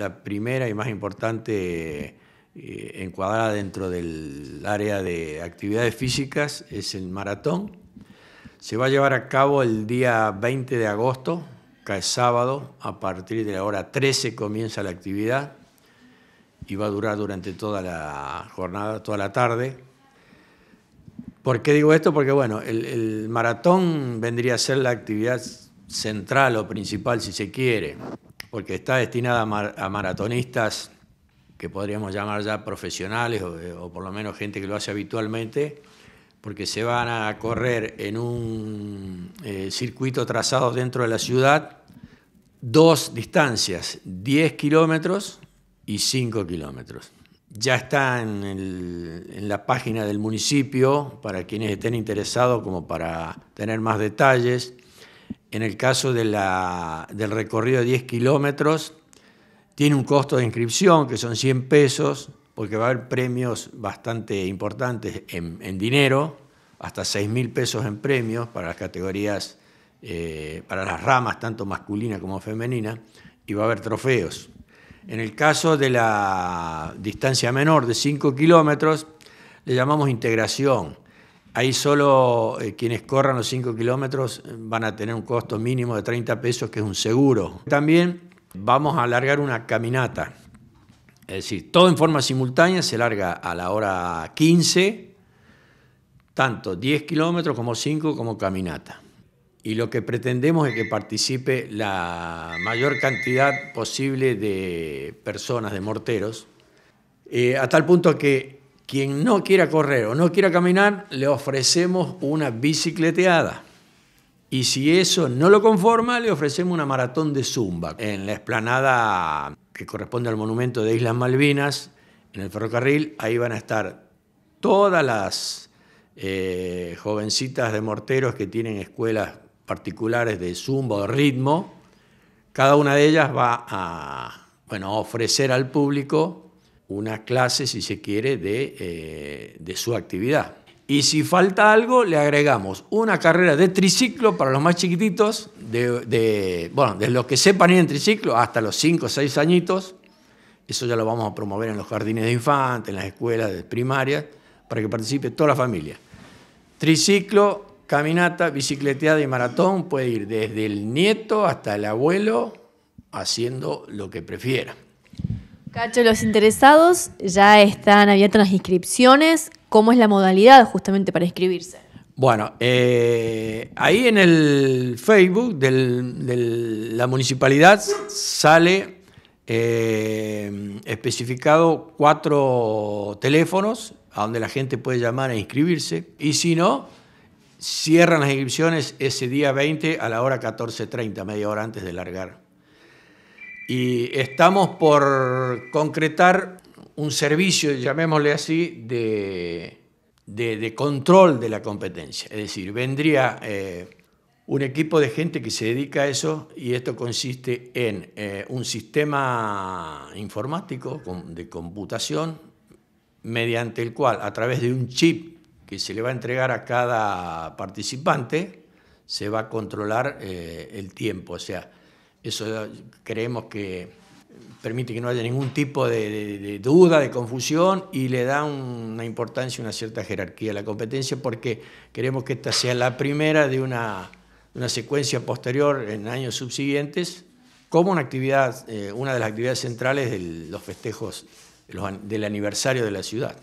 la primera y más importante eh, encuadrada dentro del área de actividades físicas es el maratón. Se va a llevar a cabo el día 20 de agosto, cae sábado, a partir de la hora 13 comienza la actividad y va a durar durante toda la jornada, toda la tarde. ¿Por qué digo esto? Porque bueno, el maratón vendría a ser la actividad central o principal, si se quiere, porque está destinada a, maratonistas que podríamos llamar ya profesionales o, por lo menos gente que lo hace habitualmente, porque se van a correr en un eh, circuito trazado dentro de la ciudad dos distancias, 10 kilómetros y 5 kilómetros. Ya está en, la página del municipio para quienes estén interesados, como para tener más detalles en el caso del recorrido de 10 kilómetros, tiene un costo de inscripción que son 100 pesos, porque va a haber premios bastante importantes en, dinero, hasta 6 mil pesos en premios para las categorías, eh, para las ramas, tanto masculina como femenina, y va a haber trofeos. En el caso de la distancia menor de 5 kilómetros, le llamamos integración Ahí solo eh, quienes corran los 5 kilómetros eh, van a tener un costo mínimo de 30 pesos, que es un seguro. También vamos a alargar una caminata. Es decir, todo en forma simultánea se larga a la hora 15, tanto 10 kilómetros como 5 como caminata. Y lo que pretendemos es que participe la mayor cantidad posible de personas, de morteros, eh, a tal punto que quien no quiera correr o no quiera caminar, le ofrecemos una bicicleteada. Y si eso no lo conforma, le ofrecemos una maratón de zumba en la esplanada que corresponde al monumento de Islas Malvinas, en el ferrocarril. Ahí van a estar todas las eh, jovencitas de morteros que tienen escuelas particulares de zumba o ritmo. Cada una de ellas va a ofrecer al público una clase, si se quiere, eh, de, su actividad. Y si falta algo, le agregamos una carrera de triciclo para los más chiquititos, de, de bueno, de los que sepan ir en triciclo hasta los 5 o 6 añitos. Eso ya lo vamos a promover en los jardines de infantes, en las escuelas de primarias, para que participe toda la familia. Triciclo, caminata, bicicleteada y maratón puede ir desde el nieto hasta el abuelo haciendo lo que prefiera. Cacho, los interesados ya están abiertas las inscripciones. ¿Cómo es la modalidad justamente para inscribirse? Bueno, eh, ahí en el Facebook de la municipalidad sale eh, especificado cuatro teléfonos a donde la gente puede llamar e inscribirse y si no, cierran las inscripciones ese día 20 a la hora 14.30, media hora antes de largar. Y estamos por concretar un servicio, llamémosle así, de, control de la competencia. Es decir, vendría eh, un equipo de gente que se dedica a eso y esto consiste en eh, un sistema informático de computación mediante el cual, a través de un chip que se le va a entregar a cada participante, se va a controlar eh, el tiempo. O sea, eso creemos que permite que no haya ningún tipo de, duda, de confusión y le da una importancia, una cierta jerarquía a la competencia porque queremos que esta sea la primera de una, secuencia posterior en años subsiguientes como una actividad, eh, una de las actividades centrales de los festejos del aniversario de la ciudad.